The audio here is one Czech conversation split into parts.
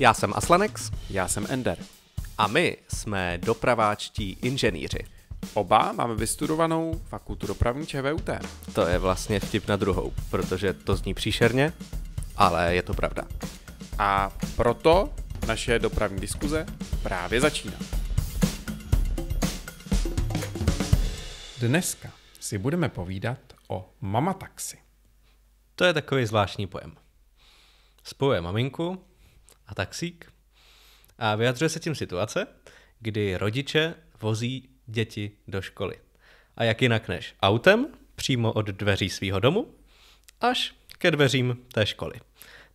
Já jsem Aslanex. Já jsem Ender. A my jsme dopraváčtí inženýři. Oba máme vystudovanou fakultu dopravní ČVUT. To je vlastně vtip na druhou, protože to zní příšerně, ale je to pravda. A proto naše dopravní diskuze právě začíná. Dneska si budeme povídat o mamataxi. To je takový zvláštní pojem. Spojuje maminku a taxík. A vyjadřuje se tím situace, kdy rodiče vozí děti do školy. A jak jinak než autem, přímo od dveří svého domu až ke dveřím té školy.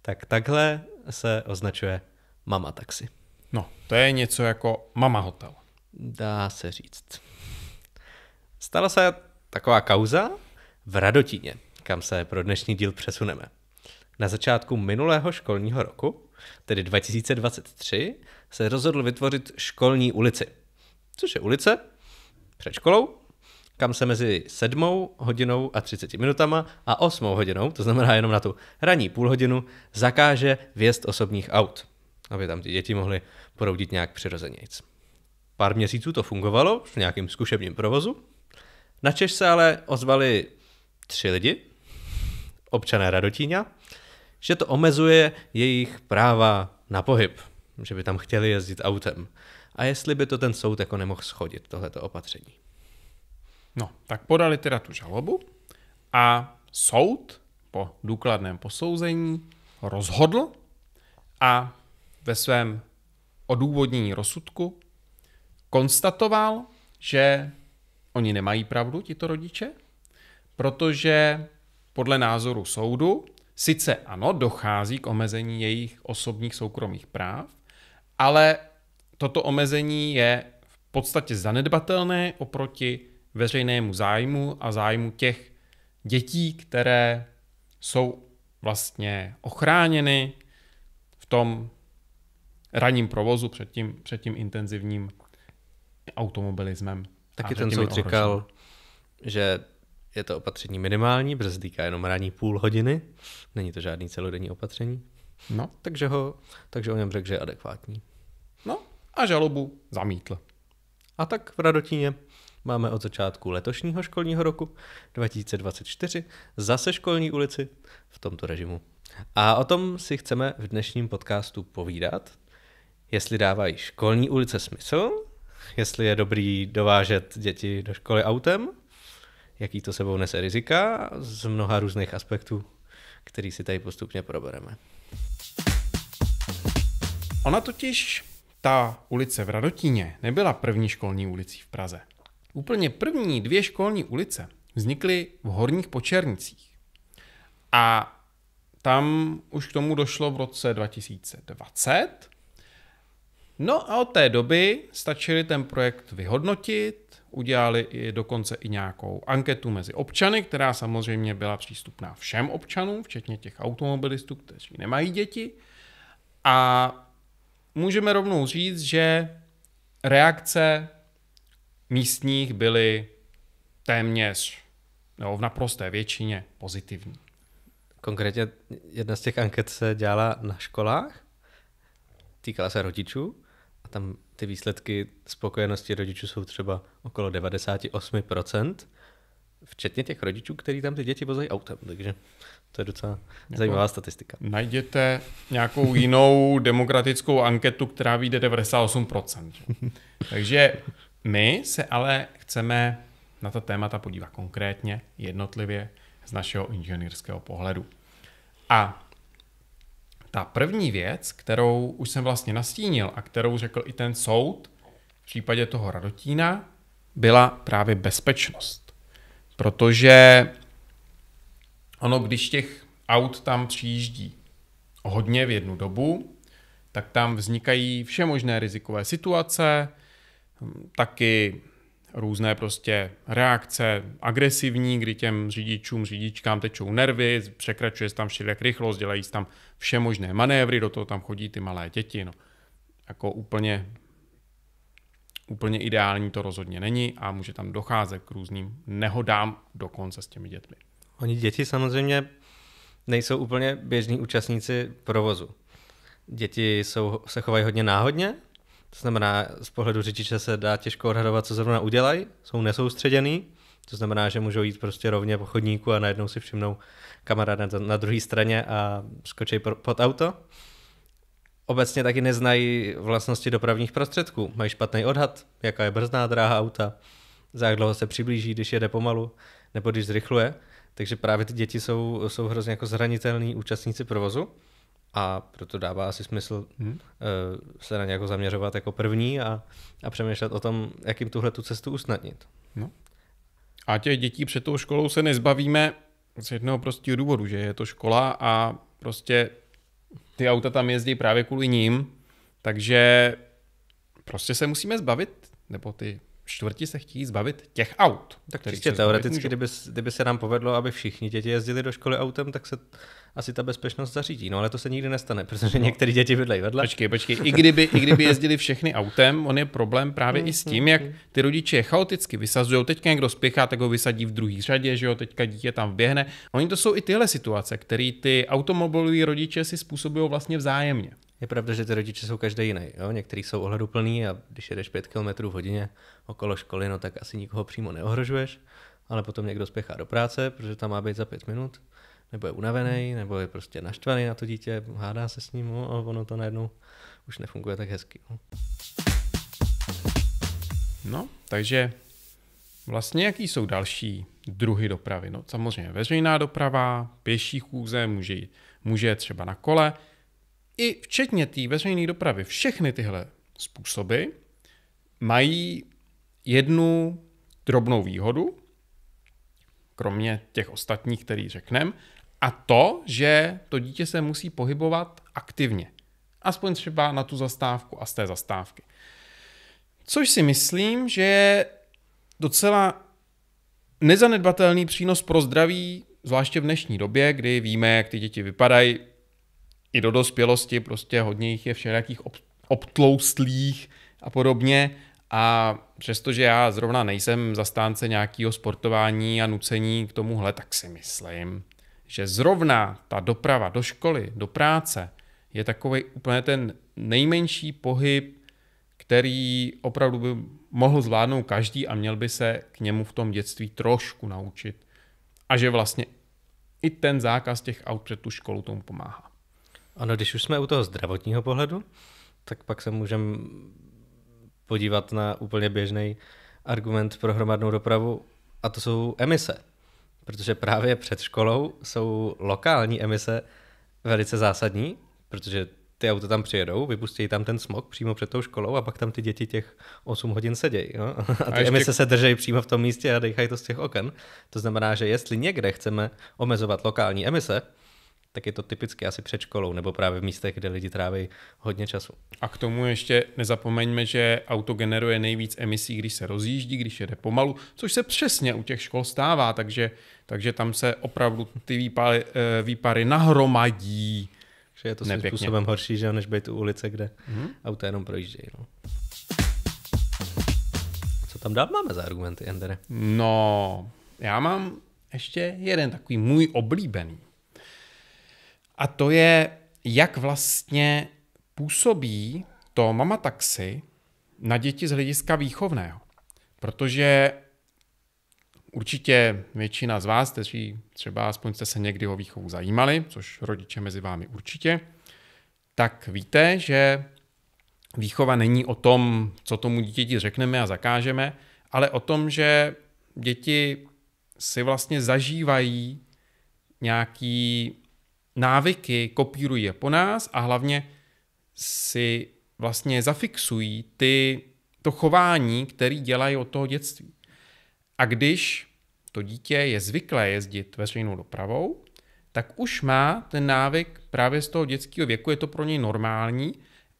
Tak takhle se označuje mama taxi. No, to je něco jako mama hotel. Dá se říct. Stala se taková kauza v Radotíně, kam se pro dnešní díl přesuneme. Na začátku minulého školního roku tedy 2023, se rozhodl vytvořit školní ulici. Což je ulice před školou, kam se mezi 7 hodinou a 30 minutama a 8 hodinou, to znamená jenom na tu ranní půl hodinu, zakáže vjezd osobních aut, aby tam ty děti mohly proudit nějak přirozenějc. Pár měsíců to fungovalo v nějakém zkušebním provozu. Na Češ se ale ozvali tři lidi, občané Radotíňa, že to omezuje jejich práva na pohyb, že by tam chtěli jezdit autem. A jestli by to ten soud jako nemohl schodit, tohleto opatření. No, tak podali teda tu žalobu a soud po důkladném posouzení rozhodl a ve svém odůvodnění rozsudku konstatoval, že oni nemají pravdu, tito rodiče, protože podle názoru soudu Sice ano, dochází k omezení jejich osobních soukromých práv, ale toto omezení je v podstatě zanedbatelné oproti veřejnému zájmu a zájmu těch dětí, které jsou vlastně ochráněny v tom ranním provozu před tím, před tím intenzivním automobilismem. Taky ten soud říkal, že je to opatření minimální, protože se týká jenom ranní půl hodiny, není to žádný celodenní opatření. No. Takže, ho, takže o něm řekl, že je adekvátní. No a žalobu zamítl. A tak v Radotíně máme od začátku letošního školního roku 2024 zase školní ulici v tomto režimu. A o tom si chceme v dnešním podcastu povídat, jestli dávají školní ulice smysl, jestli je dobrý dovážet děti do školy autem – jaký to sebou nese rizika z mnoha různých aspektů, který si tady postupně probereme. Ona totiž, ta ulice v Radotíně, nebyla první školní ulicí v Praze. Úplně první dvě školní ulice vznikly v Horních Počernicích. A tam už k tomu došlo v roce 2020. No a od té doby stačili ten projekt vyhodnotit, udělali i dokonce i nějakou anketu mezi občany, která samozřejmě byla přístupná všem občanům, včetně těch automobilistů, kteří nemají děti. A můžeme rovnou říct, že reakce místních byly téměř nebo v naprosté většině pozitivní. Konkrétně jedna z těch anket se dělala na školách, týkala se rodičů a tam ty výsledky spokojenosti rodičů jsou třeba okolo 98%, včetně těch rodičů, kteří tam ty děti vozí autem, takže to je docela jako zajímavá statistika. Najděte nějakou jinou demokratickou anketu, která vyjde 98%. takže my se ale chceme na ta témata podívat konkrétně, jednotlivě, z našeho inženýrského pohledu. A ta první věc, kterou už jsem vlastně nastínil a kterou řekl i ten soud v případě toho Radotína, byla právě bezpečnost. Protože ono, když těch aut tam přijíždí hodně v jednu dobu, tak tam vznikají všemožné rizikové situace, hm, taky různé prostě reakce agresivní, kdy těm řidičům, řidičkám tečou nervy, překračuje se tam všelijak rychlost, dělají se tam možné manévry, do toho tam chodí ty malé děti. No. Jako úplně, úplně ideální to rozhodně není a může tam docházet k různým nehodám dokonce s těmi dětmi. Oni děti samozřejmě nejsou úplně běžní účastníci provozu. Děti jsou, se chovají hodně náhodně, to znamená, z pohledu řidiče se dá těžko odhadovat, co zrovna udělají, jsou nesoustředěný, to znamená, že můžou jít prostě rovně po chodníku a najednou si všimnou kamaráda na, na druhé straně a skočí pod auto. Obecně taky neznají vlastnosti dopravních prostředků, mají špatný odhad, jaká je brzná dráha auta, za jak dlouho se přiblíží, když jede pomalu nebo když zrychluje. Takže právě ty děti jsou, jsou hrozně jako zranitelní účastníci provozu a proto dává asi smysl hmm. se na nějak zaměřovat jako první a, a přemýšlet o tom, jak jim tuhle tu cestu usnadnit. No. A těch dětí před tou školou se nezbavíme z jednoho prostého důvodu, že je to škola a prostě ty auta tam jezdí právě kvůli ním, takže prostě se musíme zbavit, nebo ty čtvrti se chtějí zbavit těch aut. Tak čistě teoreticky, kdyby, kdyby se nám povedlo, aby všichni děti jezdili do školy autem, tak se asi ta bezpečnost zařídí. No ale to se nikdy nestane, protože no. některé děti bydlejí vedle. Počkej, počkej. I kdyby, I kdyby jezdili všechny autem, on je problém právě i s mhm, tím, jak mhm. ty rodiče je chaoticky vysazují. Teď někdo spěchá, tak ho vysadí v druhý řadě, že jo, teďka dítě tam běhne, Oni to jsou i tyhle situace, které ty automobiloví rodiče si způsobují vlastně vzájemně. Je pravda, že ty rodiče jsou každý jiný. Jo? Některý jsou ohleduplný a když jedeš 5 km v hodině okolo školy, no tak asi nikoho přímo neohrožuješ, ale potom někdo spěchá do práce, protože tam má být za 5 minut, nebo je unavený, nebo je prostě naštvaný na to dítě, hádá se s ním no, a ono to najednou už nefunguje tak hezky. No, no takže Vlastně jaký jsou další druhy dopravy? No samozřejmě veřejná doprava, pěší chůze, může, může třeba na kole, i včetně té veřejné dopravy, všechny tyhle způsoby mají jednu drobnou výhodu, kromě těch ostatních, který řekneme, a to, že to dítě se musí pohybovat aktivně. Aspoň třeba na tu zastávku a z té zastávky. Což si myslím, že je docela nezanedbatelný přínos pro zdraví, zvláště v dnešní době, kdy víme, jak ty děti vypadají, i do dospělosti, prostě hodně jich je všelijakých ob, obtloustlých a podobně. A přestože já zrovna nejsem zastánce nějakého sportování a nucení k tomuhle, tak si myslím, že zrovna ta doprava do školy, do práce je takový úplně ten nejmenší pohyb, který opravdu by mohl zvládnout každý a měl by se k němu v tom dětství trošku naučit. A že vlastně i ten zákaz těch aut před tu školu tomu pomáhá. Ano, když už jsme u toho zdravotního pohledu, tak pak se můžeme podívat na úplně běžný argument pro hromadnou dopravu, a to jsou emise. Protože právě před školou jsou lokální emise velice zásadní, protože ty auta tam přijedou, vypustí tam ten smog přímo před tou školou a pak tam ty děti těch 8 hodin sedějí. No? A ty a ještě... emise se držejí přímo v tom místě a dejchají to z těch oken. To znamená, že jestli někde chceme omezovat lokální emise, tak je to typicky asi před školou nebo právě v místech, kde lidi tráví hodně času. A k tomu ještě nezapomeňme, že auto generuje nejvíc emisí, když se rozjíždí, když jede pomalu, což se přesně u těch škol stává, takže, takže tam se opravdu ty výpary, eh, výpary nahromadí. Že je to svým způsobem horší, že, než být u ulice, kde mm-hmm. auta jenom projíždějí. No. Co tam dál máme za argumenty, Endere? No, já mám ještě jeden takový můj oblíbený. A to je, jak vlastně působí to mama taxi na děti z hlediska výchovného. Protože určitě většina z vás, kteří třeba aspoň jste se někdy o výchovu zajímali, což rodiče mezi vámi určitě, tak víte, že výchova není o tom, co tomu dítěti řekneme a zakážeme, ale o tom, že děti si vlastně zažívají nějaký návyky kopírují je po nás a hlavně si vlastně zafixují ty, to chování, které dělají od toho dětství. A když to dítě je zvyklé jezdit veřejnou dopravou, tak už má ten návyk právě z toho dětského věku, je to pro něj normální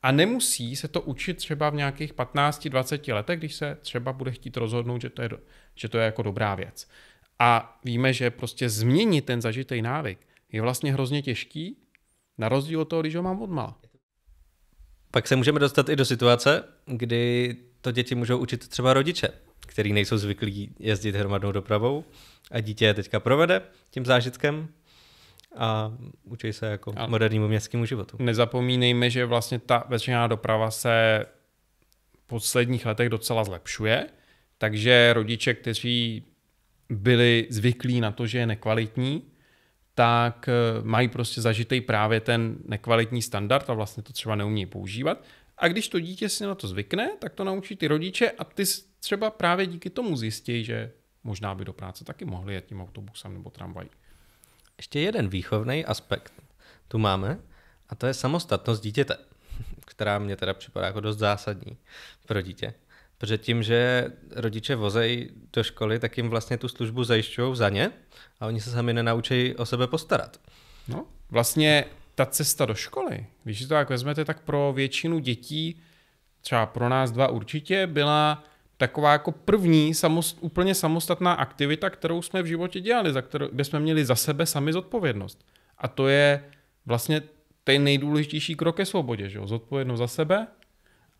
a nemusí se to učit třeba v nějakých 15-20 letech, když se třeba bude chtít rozhodnout, že to je, že to je jako dobrá věc. A víme, že prostě změnit ten zažitý návyk je vlastně hrozně těžký, na rozdíl od toho, když ho mám odmala. Pak se můžeme dostat i do situace, kdy to děti můžou učit třeba rodiče, který nejsou zvyklí jezdit hromadnou dopravou a dítě je teďka provede tím zážitkem a učí se jako a modernímu městskému životu. Nezapomínejme, že vlastně ta veřejná doprava se v posledních letech docela zlepšuje, takže rodiče, kteří byli zvyklí na to, že je nekvalitní, tak eh, mají prostě zažitej právě ten nekvalitní standard a vlastně to třeba neumí používat. A když to dítě si na to zvykne, tak to naučí ty rodiče a ty třeba právě díky tomu zjistí, že možná by do práce taky mohli jet tím autobusem nebo tramvají. Ještě jeden výchovný aspekt tu máme a to je samostatnost dítěte, která mě teda připadá jako dost zásadní pro dítě. Protože tím, že rodiče vozejí do školy, tak jim vlastně tu službu zajišťují za ně a oni se sami nenaučí o sebe postarat. No, vlastně ta cesta do školy, když že to tak vezmete, tak pro většinu dětí, třeba pro nás dva určitě, byla taková jako první samost, úplně samostatná aktivita, kterou jsme v životě dělali, za kterou, kde jsme měli za sebe sami zodpovědnost. A to je vlastně ten nejdůležitější krok ke svobodě, že jo? zodpovědnost za sebe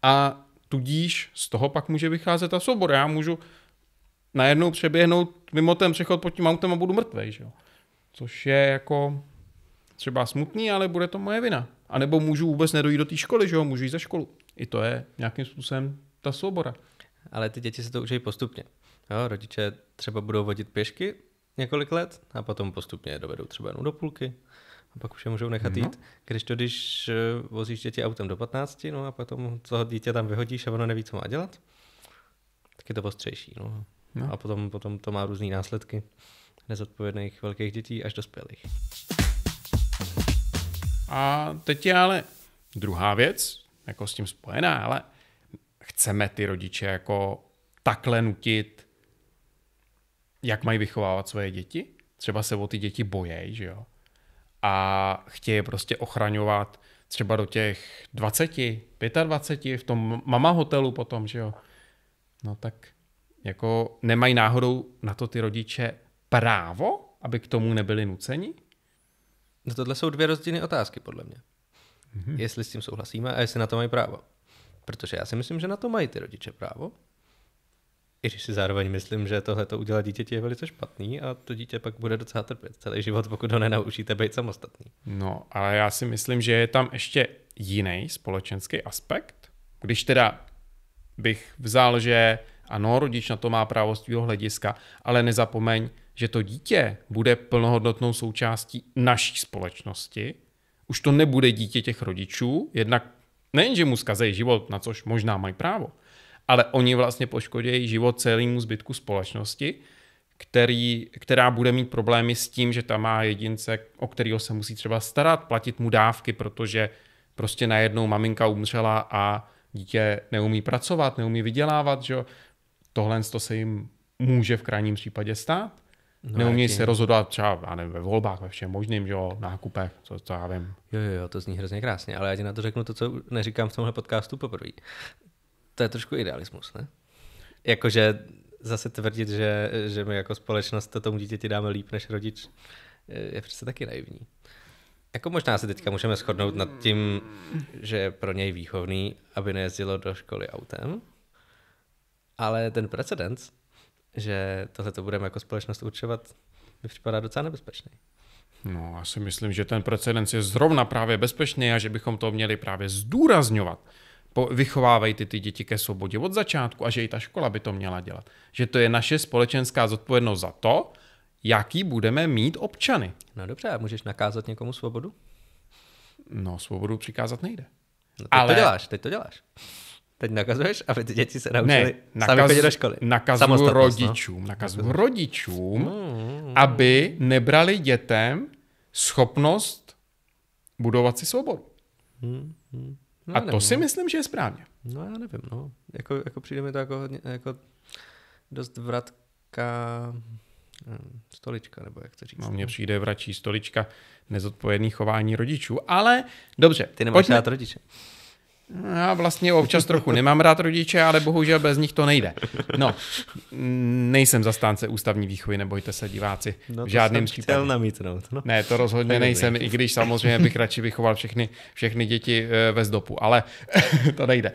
a Tudíž z toho pak může vycházet ta svoboda. Já můžu najednou přeběhnout mimo ten přechod pod tím autem a budu mrtvej, že jo? Což je jako třeba smutný, ale bude to moje vina. A nebo můžu vůbec nedojít do té školy, že jo? Můžu jít za školu. I to je nějakým způsobem ta svoboda. Ale ty děti se to učí postupně. Jo, rodiče třeba budou vodit pěšky několik let a potom postupně dovedou třeba jenom do půlky a pak už je můžou nechat mhm. jít. No. Když to, když eh, vozíš děti autem do 15, no a potom co dítě tam vyhodíš a ono neví, co má dělat, tak je to ostřejší. No. No. A potom, potom to má různé následky nezodpovědných velkých dětí až dospělých. A teď je ale druhá věc, jako s tím spojená, ale chceme ty rodiče jako takhle nutit, jak mají vychovávat svoje děti? Třeba se o ty děti bojejí, že jo? a chtějí prostě ochraňovat třeba do těch 20, 25 v tom mama hotelu potom, že jo. No tak jako nemají náhodou na to ty rodiče právo, aby k tomu nebyli nuceni? No tohle jsou dvě rozdílné otázky podle mě. Mm-hmm. Jestli s tím souhlasíme a jestli na to mají právo. Protože já si myslím, že na to mají ty rodiče právo, i když si zároveň myslím, že tohle to udělat dítěti je velice špatný a to dítě pak bude docela trpět celý život, pokud ho nenaučíte být samostatný. No, ale já si myslím, že je tam ještě jiný společenský aspekt. Když teda bych vzal, že ano, rodič na to má právo z tvého hlediska, ale nezapomeň, že to dítě bude plnohodnotnou součástí naší společnosti. Už to nebude dítě těch rodičů, jednak nejenže mu zkazejí život, na což možná mají právo, ale oni vlastně poškodějí život celému zbytku společnosti, který, která bude mít problémy s tím, že tam má jedince, o kterého se musí třeba starat, platit mu dávky, protože prostě najednou maminka umřela a dítě neumí pracovat, neumí vydělávat, že tohle to se jim může v krajním případě stát. No, Neumějí se rozhodovat třeba já nevím, ve volbách, ve všem možným, že jo, nákupech, co, co já vím. Jo, jo, jo, to zní hrozně krásně, ale já ti na to řeknu to, co neříkám v tomhle podcastu poprvé to je trošku idealismus, ne? Jakože zase tvrdit, že, že my jako společnost to tomu dítěti dáme líp než rodič, je přece taky naivní. Jako možná se teďka můžeme shodnout nad tím, že je pro něj výchovný, aby nejezdilo do školy autem, ale ten precedens, že tohle to budeme jako společnost určovat, mi připadá docela nebezpečný. No, já si myslím, že ten precedens je zrovna právě bezpečný a že bychom to měli právě zdůrazňovat vychovávají ty, ty děti ke svobodě od začátku a že i ta škola by to měla dělat. Že to je naše společenská zodpovědnost za to, jaký budeme mít občany. No dobře, a můžeš nakázat někomu svobodu? No, svobodu přikázat nejde. No, teď Ale... to děláš, teď to děláš. Teď nakazuješ, aby ty děti se naučily ne, nakaz, sami chodit do školy. Nakazuju no. rodičům, no? nakazuju rodičům, mm, mm, mm. aby nebrali dětem schopnost budovat si svobodu. Hmm. No, a nevím, to si no. myslím, že je správně. No já nevím, no. Jako, jako přijde mi to jako, hodně, jako dost vratka hm, stolička, nebo jak to říct. No, mně přijde vračí stolička nezodpovědný chování rodičů, ale dobře. Ty nemáš pojďme. rád rodiče. Já vlastně občas trochu nemám rád rodiče, ale bohužel bez nich to nejde. No, nejsem zastánce ústavní výchovy, nebojte se diváci. No, v žádném případě. Namítnout, no. Ne, to rozhodně nejsem, i když samozřejmě bych radši vychoval všechny, všechny děti eh, ve zdopu, ale to nejde.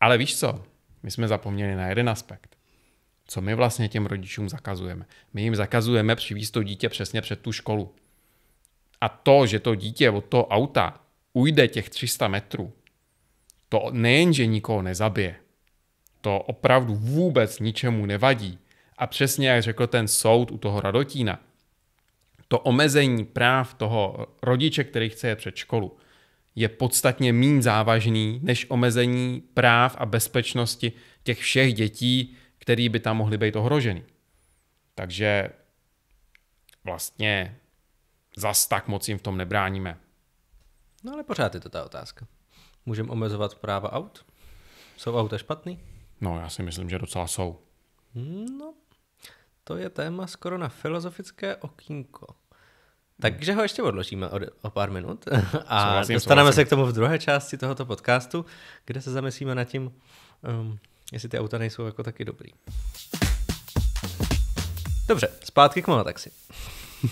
Ale víš co? My jsme zapomněli na jeden aspekt. Co my vlastně těm rodičům zakazujeme? My jim zakazujeme přivízt to dítě přesně před tu školu. A to, že to dítě od toho auta ujde těch 300 metrů, to nejenže nikoho nezabije, to opravdu vůbec ničemu nevadí. A přesně jak řekl ten soud u toho Radotína, to omezení práv toho rodiče, který chce je před školu, je podstatně méně závažný než omezení práv a bezpečnosti těch všech dětí, který by tam mohly být ohroženy. Takže vlastně zas tak moc jim v tom nebráníme. No ale pořád je to ta otázka. Můžeme omezovat práva aut? Jsou auta špatný? No, já si myslím, že docela jsou. No, to je téma skoro na filozofické okýnko. Takže ho ještě odložíme o, o pár minut a souhlasím, dostaneme souhlasím. se k tomu v druhé části tohoto podcastu, kde se zamyslíme nad tím, um, jestli ty auta nejsou jako taky dobrý. Dobře, zpátky k monotaxi.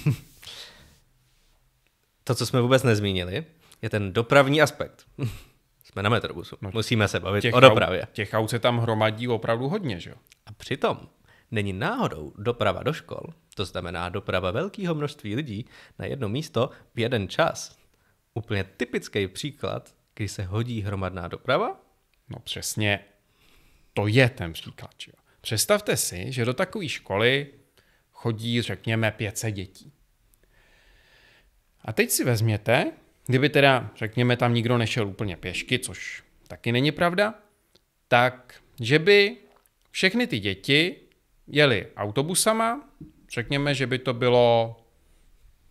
to, co jsme vůbec nezmínili, je ten dopravní aspekt jsme na metrobusu. No, Musíme se bavit těch o dopravě. Aut, těch aut se tam hromadí opravdu hodně, že jo? A přitom není náhodou doprava do škol, to znamená doprava velkého množství lidí na jedno místo v jeden čas. Úplně typický příklad, kdy se hodí hromadná doprava? No přesně, to je ten příklad. Že jo? Představte si, že do takové školy chodí, řekněme, 500 dětí. A teď si vezměte, Kdyby teda, řekněme, tam nikdo nešel úplně pěšky, což taky není pravda, tak že by všechny ty děti jeli autobusama, řekněme, že by to bylo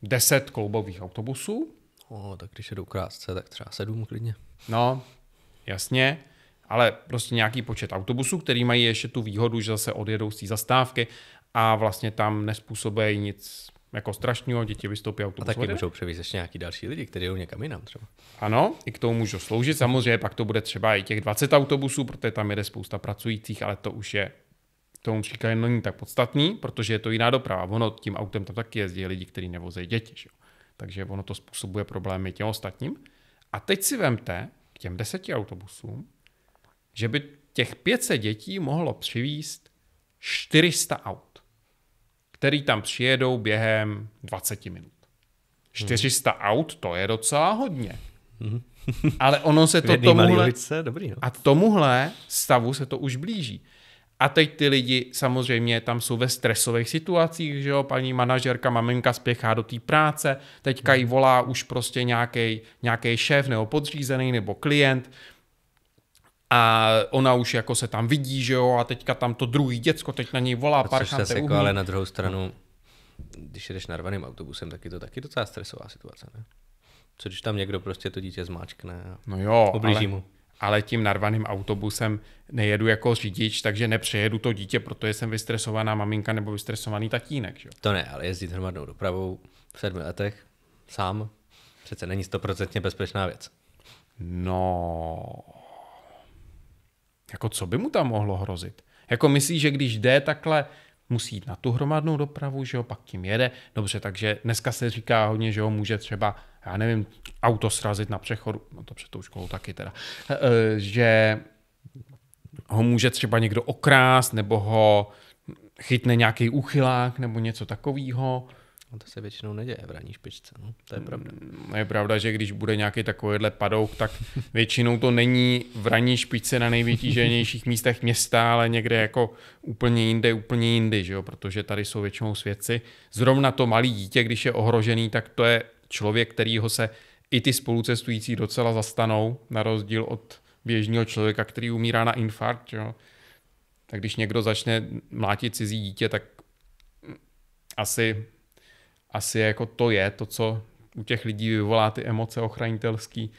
10 kloubových autobusů. O, tak když jedou krátce, tak třeba sedm klidně. No, jasně, ale prostě nějaký počet autobusů, který mají ještě tu výhodu, že zase odjedou z té zastávky a vlastně tam nespůsobuje nic jako strašného, děti vystoupí autobus. A taky můžou převést ještě nějaký další lidi, kteří jdou někam jinam třeba. Ano, i k tomu můžou sloužit. Samozřejmě pak to bude třeba i těch 20 autobusů, protože tam jede spousta pracujících, ale to už je tomu říkají, není tak podstatný, protože je to jiná doprava. Ono tím autem tam taky jezdí lidi, kteří nevozejí děti. Že? Takže ono to způsobuje problémy těm ostatním. A teď si vemte k těm deseti autobusům, že by těch 500 dětí mohlo přivíst 400 aut který tam přijedou během 20 minut. 400 hmm. aut, to je docela hodně. Hmm. Ale ono se to tomuhle... Ulice, dobrý, no. A tomuhle stavu se to už blíží. A teď ty lidi samozřejmě tam jsou ve stresových situacích, že jo, paní manažerka, maminka spěchá do té práce, teďka jí volá už prostě nějaký šéf nebo podřízený nebo klient, a ona už jako se tam vidí, že jo, a teďka tam to druhý děcko, teď na něj volá, parchante jako, ale na druhou stranu, když jedeš narvaným autobusem, taky to taky docela stresová situace, ne? Co když tam někdo prostě to dítě zmáčkne a no jo, ublíží ale, mu? ale tím narvaným autobusem nejedu jako řidič, takže nepřejedu to dítě, protože jsem vystresovaná maminka nebo vystresovaný tatínek. Že? To ne, ale jezdit hromadnou dopravou v sedmi letech sám přece není stoprocentně bezpečná věc. No, jako co by mu tam mohlo hrozit? Jako myslí, že když jde takhle, musí jít na tu hromadnou dopravu, že jo, pak tím jede. Dobře, takže dneska se říká hodně, že ho může třeba, já nevím, auto srazit na přechodu, no to před tou školou taky teda, eh, že ho může třeba někdo okrást, nebo ho chytne nějaký uchylák, nebo něco takového. A no, to se většinou neděje v ranní špičce, no. to je pravda. Mm, je pravda, že když bude nějaký takovýhle padouk, tak většinou to není v ranní špičce na nejvytíženějších místech města, ale někde jako úplně jinde, úplně jindy, že jo? protože tady jsou většinou svědci. Zrovna to malý dítě, když je ohrožený, tak to je člověk, kterýho se i ty spolucestující docela zastanou, na rozdíl od běžného člověka, který umírá na infarkt. Jo? Tak když někdo začne mlátit cizí dítě, tak asi asi jako to je to, co u těch lidí vyvolá ty emoce ochranitelský.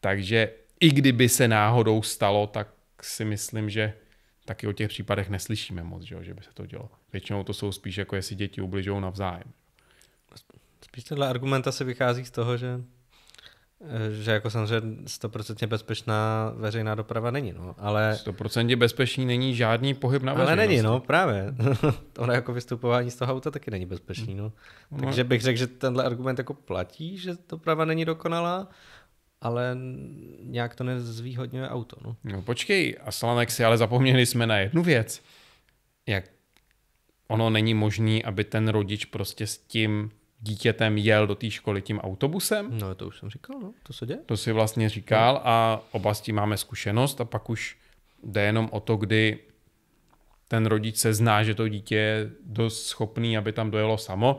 Takže i kdyby se náhodou stalo, tak si myslím, že taky o těch případech neslyšíme moc, že, jo, že by se to dělo. Většinou to jsou spíš jako jestli děti ubližou navzájem. Spíš tato argumenta se vychází z toho, že Eh, že jako samozřejmě stoprocentně bezpečná veřejná doprava není, no, ale... Stoprocentně bezpečný není žádný pohyb na veřejnosti. Ale není, no, právě. ono jako vystupování z toho auta taky není bezpečný, no. no. Takže bych řekl, že tenhle argument jako platí, že doprava není dokonalá, ale nějak to nezvýhodňuje auto, no. No počkej, Slanek si ale zapomněli jsme na jednu věc. Jak ono není možný, aby ten rodič prostě s tím dítětem jel do té školy tím autobusem. No to už jsem říkal, no, to se děje. To si vlastně říkal a oba s tím máme zkušenost a pak už jde jenom o to, kdy ten rodič se zná, že to dítě je dost schopný, aby tam dojelo samo.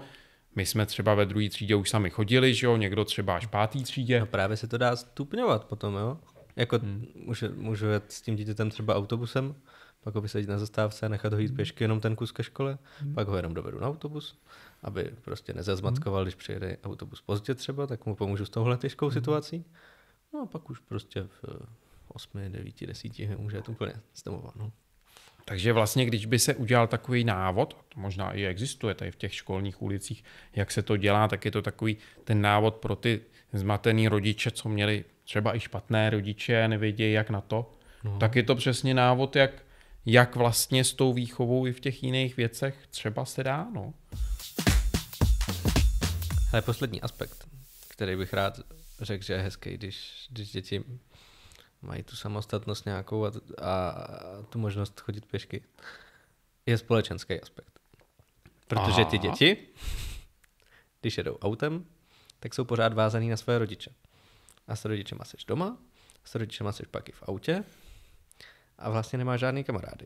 My jsme třeba ve druhé třídě už sami chodili, že jo, někdo třeba až pátý třídě. No právě se to dá stupňovat potom, jo. Jako hmm. můžu, můžu jet s tím dítětem třeba autobusem, pak ho vysadit na zastávce, nechat ho jít hmm. pěšky jenom ten kus ke škole, hmm. pak ho jenom dovedu na autobus, aby prostě nezazmatkoval, hmm. když přijede autobus pozdě třeba, tak mu pomůžu s touhle těžkou hmm. situací. No a pak už prostě v 8, 9, 10 může to úplně z No. Takže vlastně, když by se udělal takový návod, to možná i existuje tady v těch školních ulicích, jak se to dělá, tak je to takový ten návod pro ty zmatený rodiče, co měli třeba i špatné rodiče, nevědějí jak na to, no. tak je to přesně návod, jak, jak vlastně s tou výchovou i v těch jiných věcech třeba se dá. No. Ale poslední aspekt, který bych rád řekl, že je hezký, když, když děti mají tu samostatnost nějakou a, a tu možnost chodit pěšky, je společenský aspekt. Protože ty děti, když jedou autem, tak jsou pořád vázaný na své rodiče. A s rodičema jsi doma, s rodičema jsi pak i v autě a vlastně nemá žádný kamarády.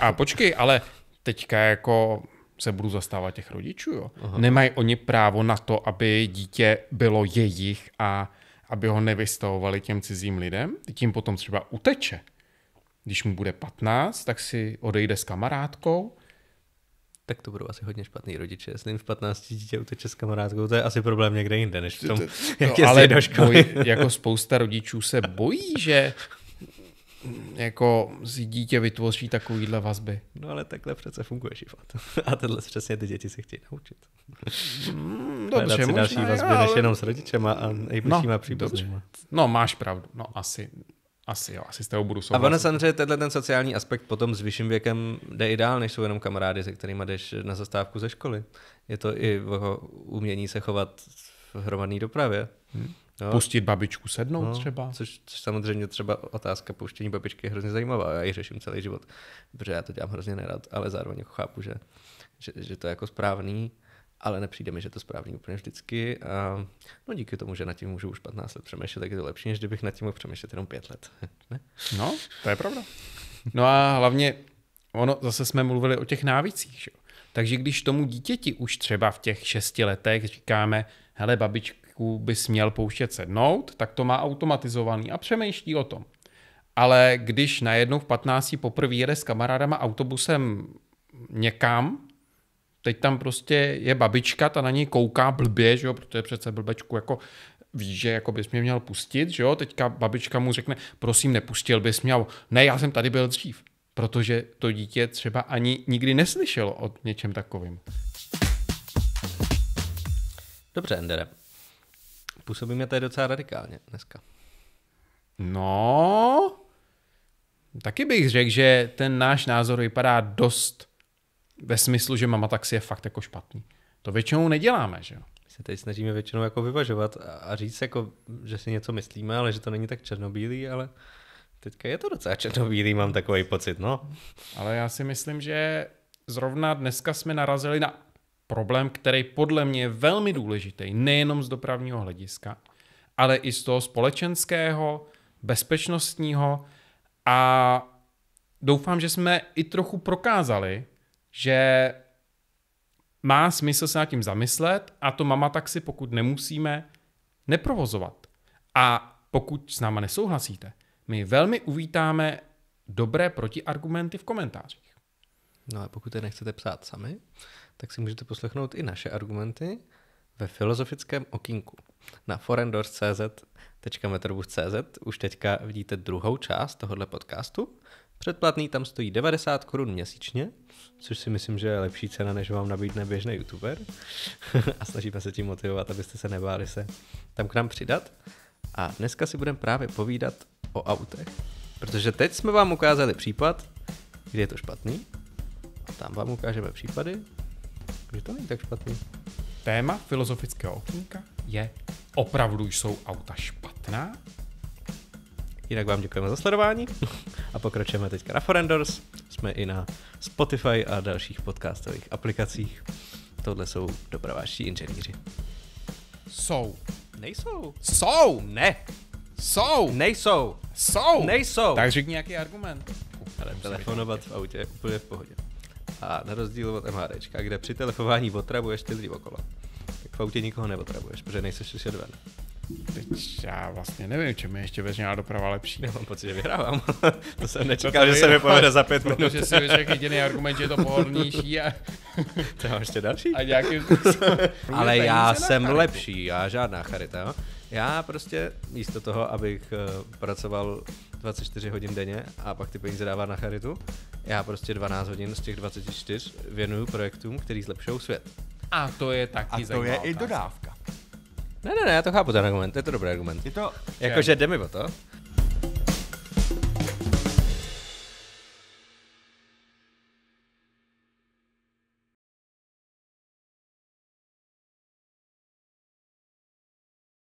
A počkej, ale teďka jako se budu zastávat těch rodičů, jo. Aha. Nemají oni právo na to, aby dítě bylo jejich a aby ho nevystavovali těm cizím lidem? Tím potom třeba uteče. Když mu bude 15, tak si odejde s kamarádkou tak to budou asi hodně špatný rodiče. S ním v 15 dítě uteče s kamarádkou, to je asi problém někde jinde, než v tom, jak no, ale do školy. Boj, jako spousta rodičů se bojí, že jako si dítě vytvoří takovýhle vazby. No ale takhle přece funguje život. A tohle přesně ty děti se chtějí naučit. Mm, dobře, Hledat si možná, další vazby, ale... než jenom s rodičema a nejbližšíma no, příbuznýma. No máš pravdu, no asi asi jo, asi z toho budu souhlasit. A ono samozřejmě tenhle ten sociální aspekt potom s vyšším věkem jde i dál, než jsou jenom kamarády, se kterými jdeš na zastávku ze školy. Je to i o umění se chovat v hromadné dopravě. Hmm. No. Pustit babičku sednout no, třeba. Což, což samozřejmě třeba otázka pouštění babičky je hrozně zajímavá. Já ji řeším celý život, protože já to dělám hrozně nerad, ale zároveň jako chápu, že, že, že to je jako správný ale nepřijde mi, že to správný úplně vždycky. A no díky tomu, že nad tím můžu už 15 let přemýšlet, tak je to lepší, než kdybych nad tím mohl přemýšlet jenom 5 let. ne? No, to je pravda. No a hlavně, ono, zase jsme mluvili o těch návících. že? Takže když tomu dítěti už třeba v těch šesti letech říkáme, hele babičku bys měl pouštět sednout, tak to má automatizovaný a přemýšlí o tom. Ale když najednou v 15 poprvé jede s kamarádama autobusem někam, Teď tam prostě je babička, ta na ní kouká blbě, že jo, protože přece blbečku jako ví, že jako bys mě měl pustit, že jo, teďka babička mu řekne, prosím, nepustil bys mě, ne, já jsem tady byl dřív, protože to dítě třeba ani nikdy neslyšelo o něčem takovým. Dobře, Endere, mě tady docela radikálně dneska. No, taky bych řekl, že ten náš názor vypadá dost ve smyslu, že mama taxi je fakt jako špatný. To většinou neděláme, že jo? se teď snažíme většinou jako vyvažovat a říct, jako, že si něco myslíme, ale že to není tak černobílý, ale teďka je to docela černobílý, mám takový pocit, no. Ale já si myslím, že zrovna dneska jsme narazili na problém, který podle mě je velmi důležitý, nejenom z dopravního hlediska, ale i z toho společenského, bezpečnostního a doufám, že jsme i trochu prokázali, že má smysl se nad tím zamyslet a to mama taxi, pokud nemusíme, neprovozovat. A pokud s náma nesouhlasíte, my velmi uvítáme dobré protiargumenty v komentářích. No a pokud je nechcete psát sami, tak si můžete poslechnout i naše argumenty ve filozofickém okinku na forendors.cz.metrobus.cz už teďka vidíte druhou část tohohle podcastu Předplatný tam stojí 90 korun měsíčně, což si myslím, že je lepší cena, než vám nabídne běžný youtuber. a snažíme se tím motivovat, abyste se nebáli se tam k nám přidat. A dneska si budeme právě povídat o autech, protože teď jsme vám ukázali případ, kdy je to špatný. A tam vám ukážeme případy, kdy to není tak špatný. Téma filozofického okénka je opravdu jsou auta špatná Jinak vám děkujeme za sledování a pokračujeme teďka na Forenders. Jsme i na Spotify a dalších podcastových aplikacích. Tohle jsou dopraváští inženýři. Jsou. Nejsou. Jsou. Ne. Jsou. Nejsou. Jsou. Nejsou. Tak řekni nějaký argument. Ale telefonovat v autě je úplně v pohodě. A na rozdíl od MHDčka, kde při telefonování otravuješ ty lidi okolo, tak v autě nikoho neotravuješ, protože nejsi slyšet ven. Teď já vlastně nevím, čem je ještě veřejná doprava lepší. Já mám pocit, že vyhrávám. to jsem jako nečekal, to že se mi povede za pět minut. Protože si vyřek jediný argument, že je to pohodlnější. A... to mám ještě další. A nějaký... Ale já jsem lepší, já žádná charita. Já prostě místo toho, abych eh, pracoval 24 hodin denně a pak ty peníze dává na charitu. Já prostě 12 hodin z těch 24 věnuju projektům, který zlepšou svět. A to je taky A to je otázka. i dodávka. Ne, ne, ne, já to chápu ten argument, to je to dobrý argument. Je to... Jakože jde mi o to,